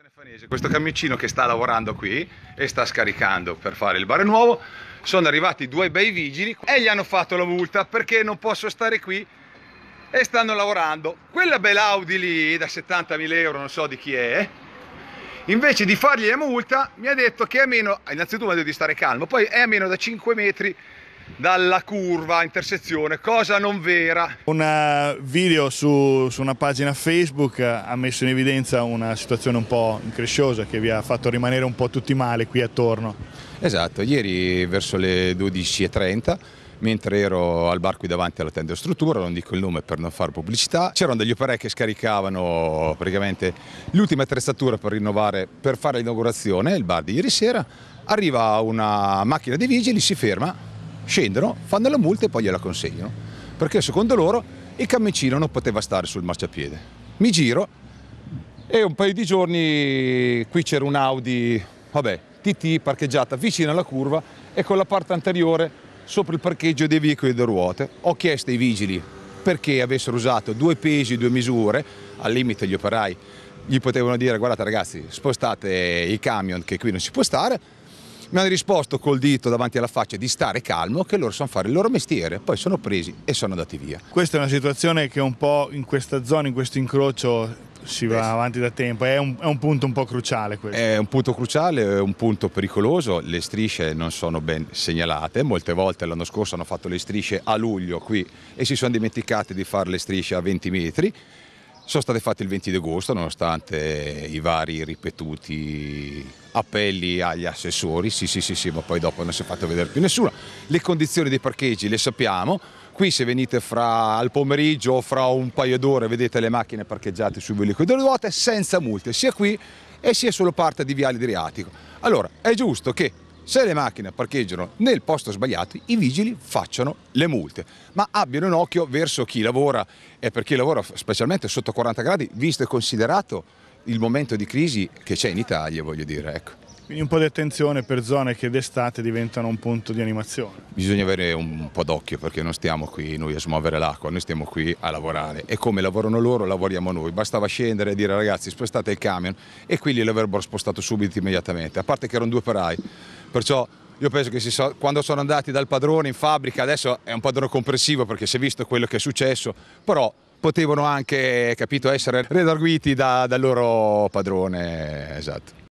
Stazione Fanese, questo camioncino che sta lavorando qui e sta scaricando per fare il bar nuovo, sono arrivati due bei vigili e gli hanno fatto la multa perché non posso stare qui e stanno lavorando. Quella Audi lì da 70.000 euro, non so di chi è, invece di fargli la multa mi ha detto che è a meno, innanzitutto mi ha detto di stare calmo, poi è a meno da 5 metri dalla curva, intersezione, cosa non vera. Un eh, video su, su, una pagina Facebook eh, ha messo in evidenza una situazione un po' incresciosa che vi ha fatto rimanere un po' tutti male qui attorno. Esatto, ieri verso le 12.30 mentre ero al bar qui davanti alla tenda struttura, non dico il nome per non fare pubblicità, c'erano degli operai che scaricavano praticamente l'ultima attrezzatura per rinnovare, per fare l'inaugurazione, il bar di ieri sera, arriva una macchina dei vigili, si ferma, scendono, fanno la multa e poi gliela consegnano. Perché secondo loro il camioncino non poteva stare sul marciapiede. Mi giro e un paio di giorni qui c'era un Audi, vabbè, TT parcheggiata vicino alla curva e con la parte anteriore sopra il parcheggio dei veicoli da ruote. Ho chiesto ai vigili perché avessero usato due pesi, due misure, al limite gli operai gli potevano dire guardate ragazzi spostate i camion che qui non si può stare mi hanno risposto col dito davanti alla faccia di stare calmo, che loro sanno fare il loro mestiere, poi sono presi e sono andati via. Questa è una situazione che un po' in questa zona, in questo incrocio, si va avanti da tempo, è un, è un, punto un po' cruciale questo. È un punto cruciale, è un punto pericoloso, le strisce non sono ben segnalate, molte volte l'anno scorso hanno fatto le strisce a luglio qui e si sono dimenticate di fare le strisce a 20 metri sono state fatte il 20 agosto, nonostante i vari ripetuti appelli agli assessori, sì sì sì sì, ma poi dopo non si è fatto vedere più nessuno. Le condizioni dei parcheggi le sappiamo, qui se venite fra, il pomeriggio o fra un paio d'ore vedete le macchine parcheggiate sui veicoli delle ruote senza multe, sia qui e sia solo parte di Viale Adriatico. Allora, è giusto che se le macchine parcheggiano nel posto sbagliato, i vigili facciano le multe, ma abbiano un occhio verso chi lavora e per chi lavora specialmente sotto 40 gradi, visto e considerato il momento di crisi che c'è in Italia, voglio dire. Ecco. Quindi un po' di attenzione per zone che d'estate diventano un punto di animazione. Bisogna avere un po' d'occhio perché non stiamo qui noi a smuovere l'acqua, noi stiamo qui a lavorare e come lavorano loro lavoriamo noi. Bastava scendere e dire ragazzi spostate il camion e qui li avrebbero spostato subito immediatamente, a parte che erano due operai. Perciò io penso che so, quando sono andati dal padrone in fabbrica, adesso è un padrone compressivo perché si è visto quello che è successo, però potevano anche capito, essere redarguiti dal loro padrone. Esatto.